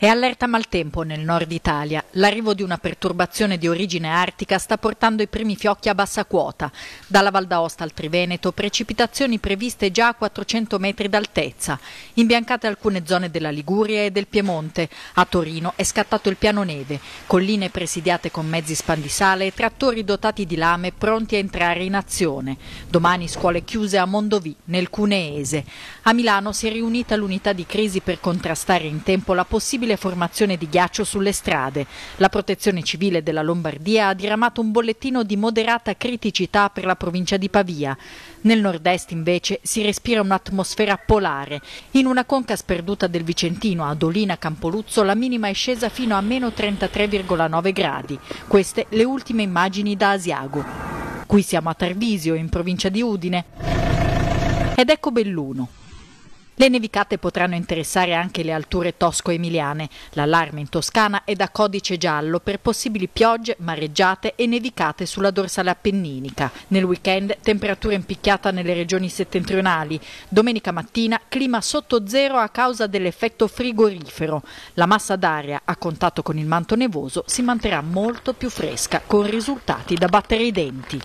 È allerta maltempo nel nord Italia. L'arrivo di una perturbazione di origine artica sta portando i primi fiocchi a bassa quota. Dalla Val d'Aosta al Triveneto, precipitazioni previste già a 400 metri d'altezza. Imbiancate alcune zone della Liguria e del Piemonte. A Torino è scattato il piano neve. Colline presidiate con mezzi spandisale e trattori dotati di lame pronti a entrare in azione. Domani scuole chiuse a Mondovì, nel Cuneese. A Milano si è riunita l'unità di crisi per contrastare in tempo la possibile possibile formazione di ghiaccio sulle strade. La protezione civile della Lombardia ha diramato un bollettino di moderata criticità per la provincia di Pavia. Nel nord-est invece si respira un'atmosfera polare. In una conca sperduta del Vicentino, ad Olina Campoluzzo, la minima è scesa fino a meno 33,9 gradi. Queste le ultime immagini da Asiago. Qui siamo a Tarvisio, in provincia di Udine. Ed ecco Belluno, le nevicate potranno interessare anche le alture tosco-emiliane. L'allarme in Toscana è da codice giallo per possibili piogge, mareggiate e nevicate sulla dorsale appenninica. Nel weekend temperatura impicchiata nelle regioni settentrionali. Domenica mattina clima sotto zero a causa dell'effetto frigorifero. La massa d'aria a contatto con il manto nevoso si manterrà molto più fresca con risultati da battere i denti.